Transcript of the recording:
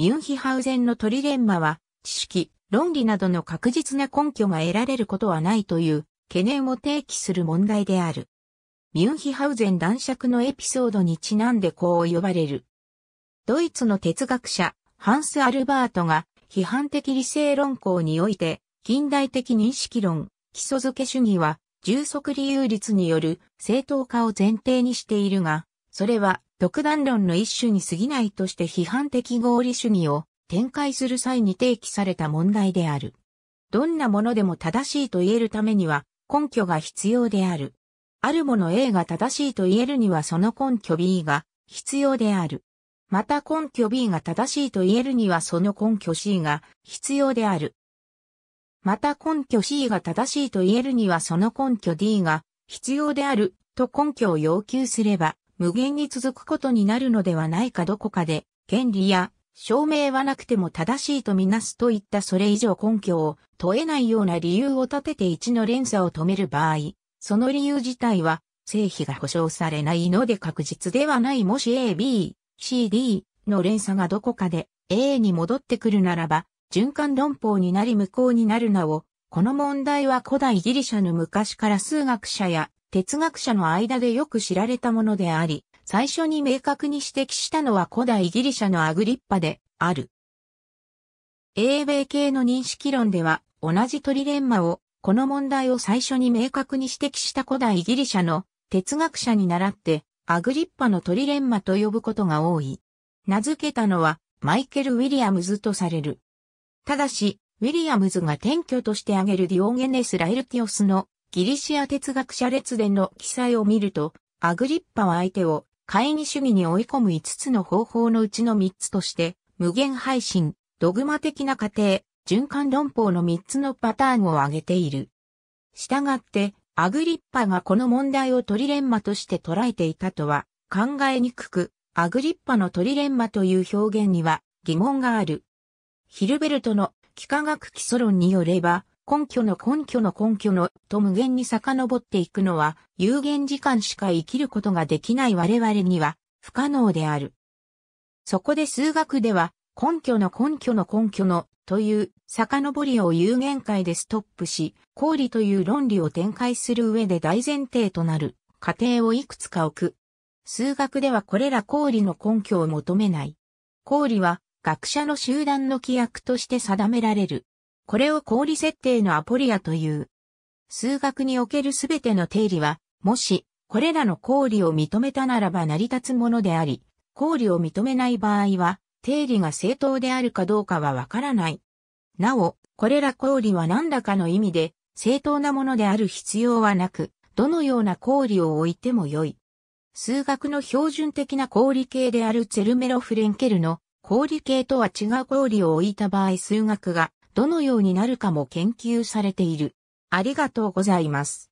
ミュンヒハウゼンのトリレンマは、知識、論理などの確実な根拠が得られることはないという懸念を提起する問題である。ミュンヒハウゼン男爵のエピソードにちなんでこう呼ばれる。ドイツの哲学者、ハンス・アルバートが、批判的理性論考において、近代的認識論、基礎付け主義は、充足理由率による正当化を前提にしているが、それは独断論の一種に過ぎないとして批判的合理主義を展開する際に提起された問題である。どんなものでも正しいと言えるためには根拠が必要である。あるもの A が正しいと言えるにはその根拠 B が必要である。また根拠 B が正しいと言えるにはその根拠 C が必要である。また根拠 C が正しいと言えるにはその根拠 D が必要であると根拠を要求すれば、無限に続くことになるのではないかどこかで、権利や証明はなくても正しいとみなすといったそれ以上根拠を問えないような理由を立てて1の連鎖を止める場合、その理由自体は正否が保証されないので確実ではないもし A、B、C、D の連鎖がどこかで A に戻ってくるならば、循環論法になり無効になるなお、この問題は古代ギリシャの昔から数学者や哲学者の間でよく知られたものであり、最初に明確に指摘したのは古代ギリシャのアグリッパである。英米系の認識論では、同じトリレンマを、この問題を最初に明確に指摘した古代ギリシャの哲学者に倣って、アグリッパのトリレンマと呼ぶことが多い。名付けたのは、マイケル・ウィリアムズとされる。ただし、ウィリアムズが転居として挙げるディオーゲネス・ラエルティオスのギリシア哲学者列伝の記載を見ると、アグリッパは相手を会議主義に追い込む5つの方法のうちの3つとして、無限配信、ドグマ的な過程、循環論法の3つのパターンを挙げている。したがって、アグリッパがこの問題をトリレンマとして捉えていたとは考えにくく、アグリッパのトリレンマという表現には疑問がある。ヒルベルトの幾何学基礎論によれば、根拠の根拠の根拠のと無限に遡っていくのは有限時間しか生きることができない我々には不可能である。そこで数学では根拠の根拠の根拠のという遡りを有限界でストップし、公理という論理を展開する上で大前提となる過程をいくつか置く。数学ではこれら公理の根拠を求めない。公理は学者の集団の規約として定められる。これを氷設定のアポリアという。数学におけるすべての定理は、もし、これらの氷を認めたならば成り立つものであり、氷を認めない場合は、定理が正当であるかどうかはわからない。なお、これら氷は何らかの意味で、正当なものである必要はなく、どのような氷を置いても良い。数学の標準的な氷系であるツェルメロフレンケルの氷系とは違う氷を置いた場合数学がどのようになるかも研究されている。ありがとうございます。